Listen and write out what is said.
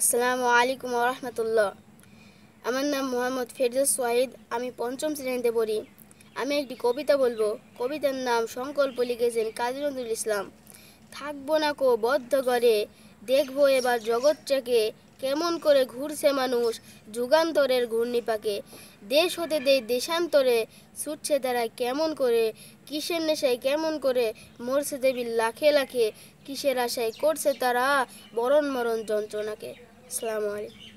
আসসালামু আলাইকুম রহমতুল্লাহ আমার নাম মোহাম্মদ ফেরদৌস সোয়াহিদ আমি পঞ্চম শ্রেণীতে পড়ি আমি একটি কবিতা বলবো কবিতার নাম সংকল্প লিখেছেন কাজী নজরুল ইসলাম থাকবো না কো বদ্ধ করে দেখবো এবার জগৎটাকে কেমন করে ঘুরছে মানুষ যুগান্তরের ঘূর্ণিপাকে দেশ হতে দেই দেশান্তরে ছুটছে তারা কেমন করে কিসের নেশায় কেমন করে মরছে দেবী লাখে লাখে কিসের আশায় করছে তারা বরণ মরণ যন্ত্রণাকে সালামু আলাইকুম